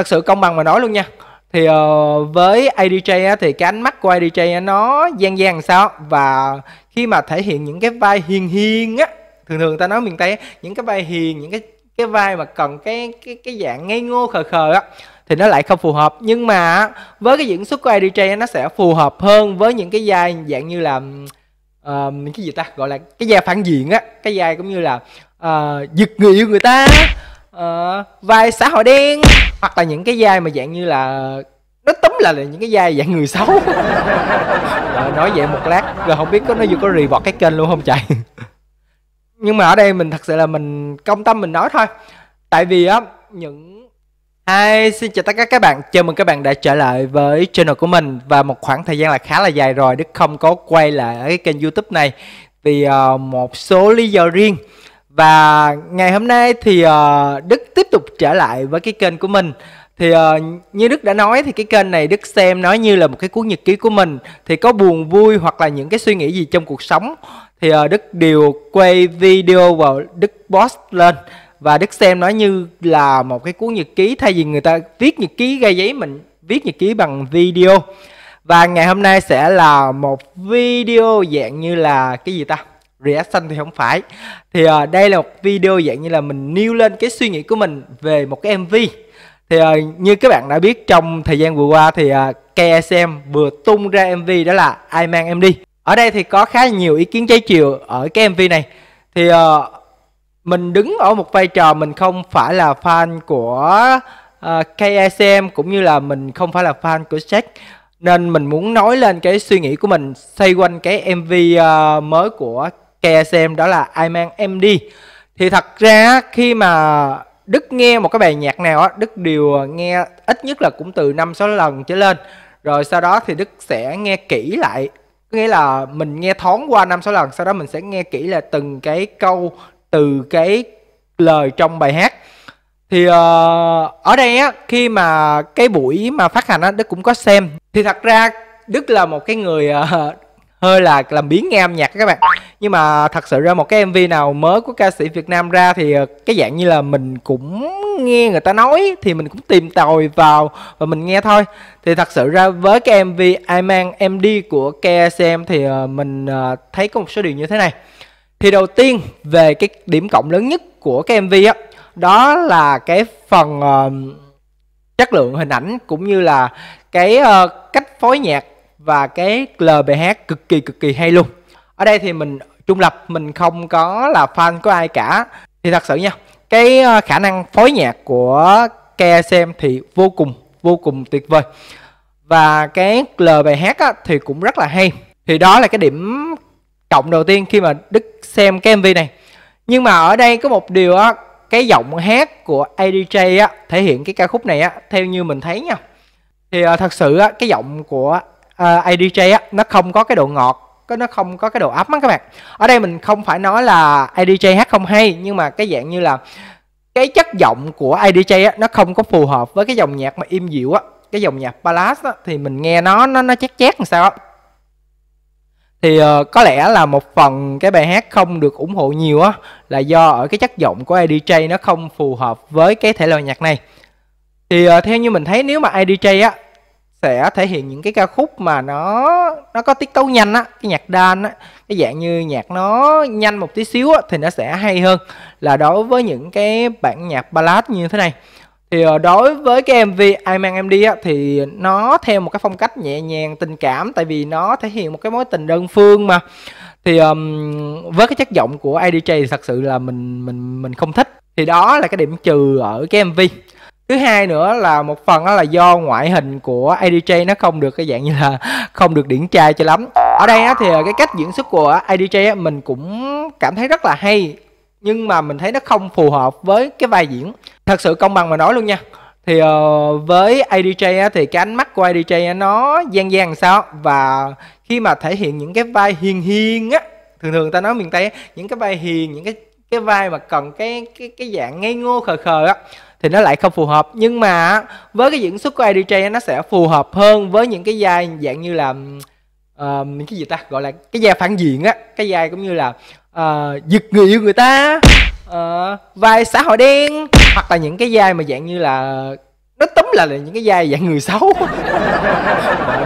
thật sự công bằng mà nói luôn nha thì uh, với ADJ á, thì cái ánh mắt của ADJ á, nó gian gian sao và khi mà thể hiện những cái vai hiền hiền á thường thường ta nói miền tây á, những cái vai hiền những cái cái vai mà cần cái cái cái dạng ngây ngô khờ khờ á thì nó lại không phù hợp nhưng mà với cái diễn xuất của ADJ á, nó sẽ phù hợp hơn với những cái vai dạng như là uh, cái gì ta gọi là cái vai phản diện á cái vai cũng như là uh, giật người yêu người ta uh, vai xã hội đen hoặc là những cái vai mà dạng như là nó túm là, là những cái vai dạng người xấu à, nói vậy một lát rồi không biết có nó vừa có rì bọt cái kênh luôn không chạy nhưng mà ở đây mình thật sự là mình công tâm mình nói thôi tại vì á những hai xin chào tất cả các bạn. Chào mừng các bạn đã trở lại với channel của mình và một khoảng thời gian là khá là dài rồi Đức không có quay lại ở cái kênh YouTube này vì uh, một số lý do riêng. Và ngày hôm nay thì uh, Đức tiếp tục trở lại với cái kênh của mình thì uh, như đức đã nói thì cái kênh này đức xem nó như là một cái cuốn nhật ký của mình thì có buồn vui hoặc là những cái suy nghĩ gì trong cuộc sống thì uh, đức đều quay video vào đức post lên và đức xem nó như là một cái cuốn nhật ký thay vì người ta viết nhật ký ra giấy mình viết nhật ký bằng video và ngày hôm nay sẽ là một video dạng như là cái gì ta reaction thì không phải thì uh, đây là một video dạng như là mình nêu lên cái suy nghĩ của mình về một cái mv thì uh, như các bạn đã biết trong thời gian vừa qua thì uh, ờ, KSM vừa tung ra mv đó là ai mang em đi ở đây thì có khá nhiều ý kiến trái chiều ở cái mv này thì uh, mình đứng ở một vai trò mình không phải là fan của uh, KSM cũng như là mình không phải là fan của Jack nên mình muốn nói lên cái suy nghĩ của mình xoay quanh cái MV uh, mới của xem đó là I Man MD thì thật ra khi mà Đức nghe một cái bài nhạc nào á Đức đều nghe ít nhất là cũng từ năm 6 lần trở lên rồi sau đó thì Đức sẽ nghe kỹ lại nghĩa là mình nghe thoáng qua năm 6 lần sau đó mình sẽ nghe kỹ là từng cái câu từ cái lời trong bài hát thì uh, ở đây á khi mà cái buổi mà phát hành á Đức cũng có xem thì thật ra Đức là một cái người uh, hơi là làm biến nghe âm nhạc các bạn nhưng mà thật sự ra một cái mv nào mới của ca sĩ việt nam ra thì ờ, cái dạng như là mình cũng nghe người ta nói thì mình cũng tìm tòi vào và mình nghe thôi thì thật sự ra với cái mv ai mang em đi của ksm thì ờ, mình ờ, thấy có một số điều như thế này thì đầu tiên về cái điểm cộng lớn nhất của cái mv á đó là cái phần chất lượng hình ảnh cũng như là cái cách phối nhạc và cái lời bài hát cực kỳ cực kỳ hay luôn ở đây thì mình trung lập mình không có là fan của ai cả thì thật sự nha cái ờ, khả năng phối nhạc của KSM thì vô cùng vô cùng tuyệt vời và cái lời LBH á, thì cũng rất là hay thì đó là cái điểm cộng đầu tiên khi mà Đức xem cái MV này nhưng mà ở đây có một điều á cái giọng hát của ADJ á thể hiện cái ca khúc này á theo như mình thấy nha thì ờ, thật sự á cái giọng của uh, ờ, ADJ á, nó không có cái độ ngọt nó không có cái độ ấm á các bạn ở đây mình không phải nói là IDJ hát không hay nhưng mà cái dạng như là cái chất giọng của IDJ á, nó không có phù hợp với cái dòng nhạc mà im dịu á cái dòng nhạc ballad á, thì mình nghe nó nó nó chát chát làm sao á thì uh, có lẽ là một phần cái bài hát không được ủng hộ nhiều á là do ở cái chất giọng của IDJ nó không phù hợp với cái thể loại nhạc này thì uh, theo như mình thấy nếu mà IDJ á sẽ thể hiện những cái ca khúc mà nó nó có tiết tấu nhanh á cái nhạc đan á cái dạng như nhạc nó nhanh một tí xíu á thì nó sẽ hay hơn là đối với những cái bản nhạc ballad như thế này thì ờ, đối với cái MV Ai mang em đi á, thì nó theo một cái phong cách nhẹ nhàng tình cảm tại vì nó thể hiện một cái mối tình đơn phương mà thì um, với cái chất giọng của IDJ thì thật sự là mình mình mình không thích thì đó là cái điểm trừ ở cái MV thứ hai nữa là một phần đó là do ngoại hình của ADJ nó không được cái dạng như là không được điển trai cho lắm ở đây á, thì ờ, cái cách diễn xuất của ADJ á, mình cũng cảm thấy rất là hay nhưng mà mình thấy nó không phù hợp với cái vai diễn thật sự công bằng mà nói luôn nha thì ờ, với ADJ á, thì cái ánh mắt của ADJ á, nó gian gian sao và khi mà thể hiện những cái vai hiền hiền á thường thường ta nói miền tây những cái vai hiền những cái cái vai mà cần cái cái cái dạng ngây ngô khờ khờ á thì nó lại không phù hợp nhưng mà với cái diễn xuất của ADJ nó sẽ phù hợp hơn với những cái dai dạng như là uh, cái gì ta gọi là cái dai phản diện á cái dai cũng như là uh, giật người yêu người ta uh, vai xã hội đen hoặc là những cái dai mà dạng như là nó tấm là, là những cái dai dạng người xấu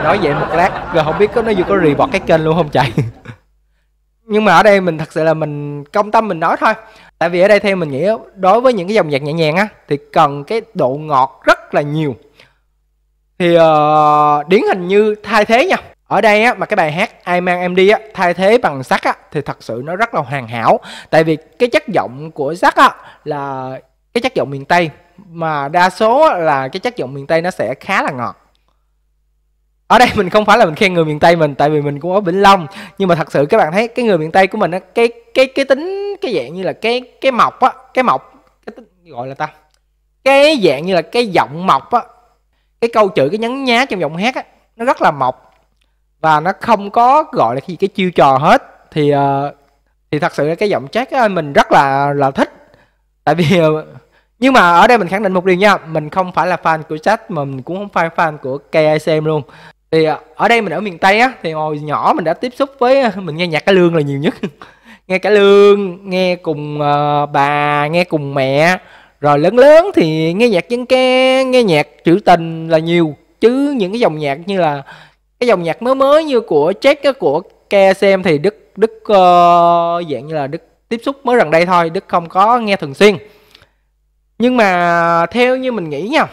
nói vậy một lát rồi không biết có nó vừa có rì bọt cái kênh luôn không chạy nhưng mà ở đây mình thật sự là mình công tâm mình nói thôi tại vì ở đây theo mình nghĩ đối với những cái dòng nhạc nhẹ nhàng á thì cần cái độ ngọt rất là nhiều thì uh, điển hình như thay thế nha ở đây á mà cái bài hát ai mang em đi á thay thế bằng sắt á thì thật sự nó rất là hoàn hảo tại vì cái chất giọng của sắt á là cái chất giọng miền tây mà đa số là cái chất giọng miền tây nó sẽ khá là ngọt ở đây mình không phải là mình khen người miền tây mình tại vì mình cũng ở vĩnh long nhưng mà thật sự các bạn thấy cái người miền tây của mình á cái cái cái tính cái dạng như là cái cái mọc á cái mọc cái tính, gọi là ta cái dạng như là cái giọng mọc á cái câu chữ cái nhấn nhá trong giọng hát á nó rất là mọc và nó không có gọi là gì cái chiêu trò hết thì uh, thì thật sự cái giọng chát mình rất là là thích tại vì ờ, nhưng mà ở đây mình khẳng định một điều nha mình không phải là fan của chat mà mình cũng không phải fan của KICM luôn thì à, ở đây mình ở miền tây á thì hồi nhỏ mình đã tiếp xúc với à, mình nghe nhạc cải lương là nhiều nhất nghe cải lương nghe cùng uh, bà nghe cùng mẹ rồi lớn lớn thì nghe nhạc dân ca nghe nhạc trữ tình là nhiều chứ những cái dòng nhạc như là cái dòng nhạc mới mới như của Jack của KSM thì Đức Đức uh, dạng như là Đức tiếp xúc mới gần đây thôi Đức không có nghe thường xuyên nhưng mà theo như mình nghĩ nha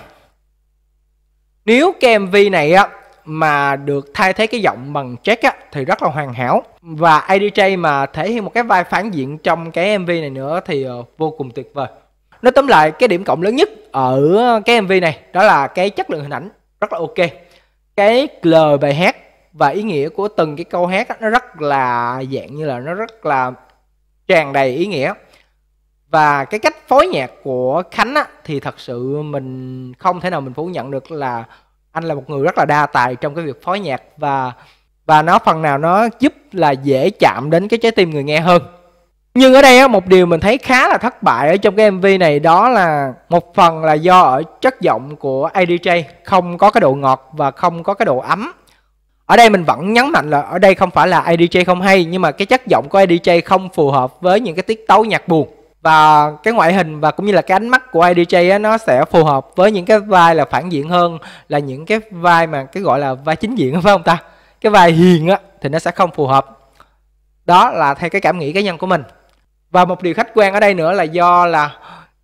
nếu cái MV này á mà được thay thế cái giọng bằng Jack á, thì rất là hoàn hảo và ADJ mà thể hiện một cái vai phản diện trong cái MV này nữa thì ờ, vô cùng tuyệt vời nói tóm lại cái điểm cộng lớn nhất ở cái MV này đó là cái chất lượng hình ảnh rất là ok cái lời bài hát và ý nghĩa của từng cái câu hát đó, nó rất là dạng như là nó rất là tràn đầy ý nghĩa và cái cách phối nhạc của khánh á, thì thật sự mình không thể nào mình phủ nhận được là anh là một người rất là đa tài trong cái việc phối nhạc và và nó phần nào nó giúp là dễ chạm đến cái trái tim người nghe hơn nhưng ở đây á, một điều mình thấy khá là thất bại ở trong cái mv này đó là một phần là do ở chất giọng của adj không có cái độ ngọt và không có cái độ ấm ở đây mình vẫn nhấn mạnh là ở đây không phải là adj không hay nhưng mà cái chất giọng của adj không phù hợp với những cái tiết tấu nhạc buồn và cái ngoại hình và cũng như là cái ánh mắt của IDJ á, nó sẽ phù hợp với những cái vai là phản diện hơn là những cái vai mà cái gọi là vai chính diện phải không ta cái vai hiền á thì nó sẽ không phù hợp đó là theo cái cảm nghĩ cá nhân của mình và một điều khách quan ở đây nữa là do là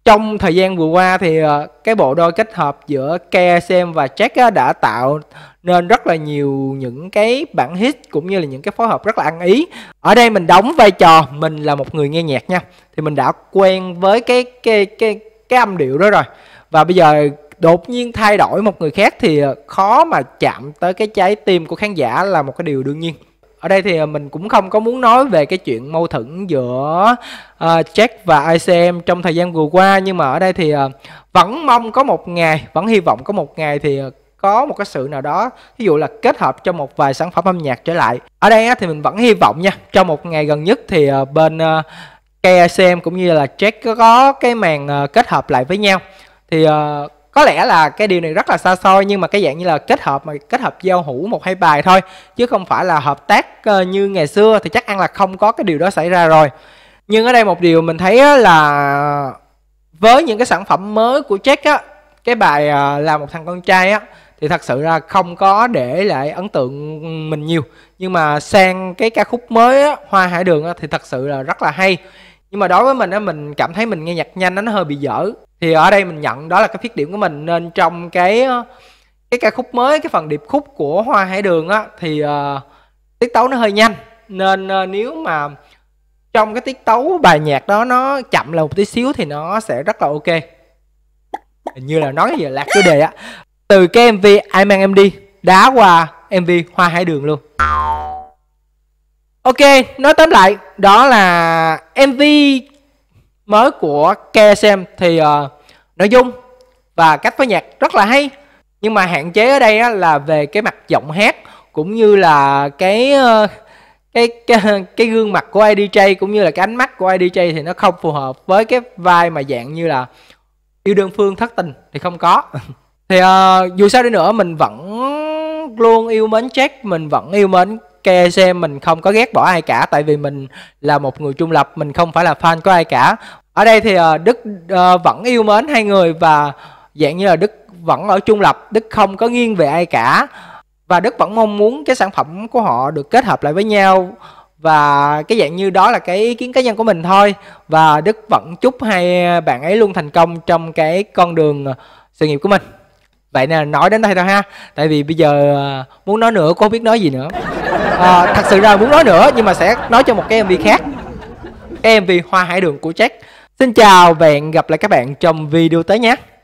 trong thời gian vừa qua thì ờ, cái bộ đôi kết hợp giữa KSM và Jack đã tạo nên rất là nhiều những cái bản hit cũng như là những cái phối hợp rất là ăn ý ở đây mình đóng vai trò mình là một người nghe nhạc nha thì mình đã quen với cái cái cái cái âm điệu đó rồi và bây giờ đột nhiên thay đổi một người khác thì ờ, khó mà chạm tới cái trái tim của khán giả là một cái điều đương nhiên ở đây thì ờ, mình cũng không có muốn nói về cái chuyện mâu thuẫn giữa uh, Jack và ICM trong thời gian vừa qua nhưng mà ở đây thì uh, vẫn mong có một ngày vẫn hy vọng có một ngày thì uh, có một cái sự nào đó ví dụ là kết hợp cho một vài sản phẩm âm nhạc trở lại ở đây thì mình vẫn hy vọng nha trong một ngày gần nhất thì ờ, bên ờ, KICM cũng như là Jack có cái màn ờ, kết hợp lại với nhau thì có lẽ là cái điều này rất là xa xôi nhưng mà cái dạng như là kết hợp mà kết hợp giao hữu một hai bài thôi chứ không phải là hợp tác như ngày xưa thì chắc ăn là không có cái điều đó xảy ra rồi nhưng ở đây một điều mình thấy là với những cái sản phẩm mới của Jack á cái bài là một thằng con trai á thì thật sự ra không có để lại ấn tượng mình nhiều nhưng mà sang cái ca khúc mới á, hoa hải đường á, thì thật sự là rất là hay nhưng mà đối với mình á mình cảm thấy mình nghe nhạc nhanh nó hơi bị dở thì ở đây mình nhận đó là cái khuyết điểm của mình nên trong cái ờ, cái ca khúc mới cái phần điệp khúc của hoa hải đường á thì uh, tiết tấu nó hơi nhanh nên uh, nếu mà trong cái tiết tấu bài nhạc đó nó chậm là một tí xíu thì nó sẽ rất là ok như là nói gì lạc chủ đề á từ cái mv ai mang em đi đá qua mv hoa hải đường luôn ok nói tóm lại đó là mv mới của ksm thì uh, ờ, nội dung và cách phối nhạc rất là hay nhưng mà hạn chế ở đây á, là về cái mặt giọng hát cũng như là cái uh, cái, cái cái gương mặt của IDJ cũng như là cái ánh mắt của IDJ thì nó không phù hợp với cái vai mà dạng như là yêu đơn phương thất tình thì không có thì uh, dù sao đi nữa mình vẫn luôn yêu mến Jack mình vẫn yêu mến KEC mình không có ghét bỏ ai cả tại vì mình là một người trung lập mình không phải là fan của ai cả ở đây thì uh, Đức uh, vẫn yêu mến hai người và dạng như là Đức vẫn ở trung lập Đức không có nghiêng về ai cả và Đức vẫn mong muốn cái sản phẩm của họ được kết hợp lại với nhau và cái dạng như đó là cái ý kiến cá nhân của mình thôi và Đức vẫn chúc hai bạn ấy luôn thành công trong cái con đường sự nghiệp của mình vậy nè nói đến đây thôi ha tại vì bây giờ à, muốn nói nữa cô biết nói gì nữa à, thật sự là muốn nói nữa nhưng mà sẽ nói cho một cái mv khác cái mv hoa hải đường của jack xin chào và hẹn gặp lại các bạn trong video tới nhé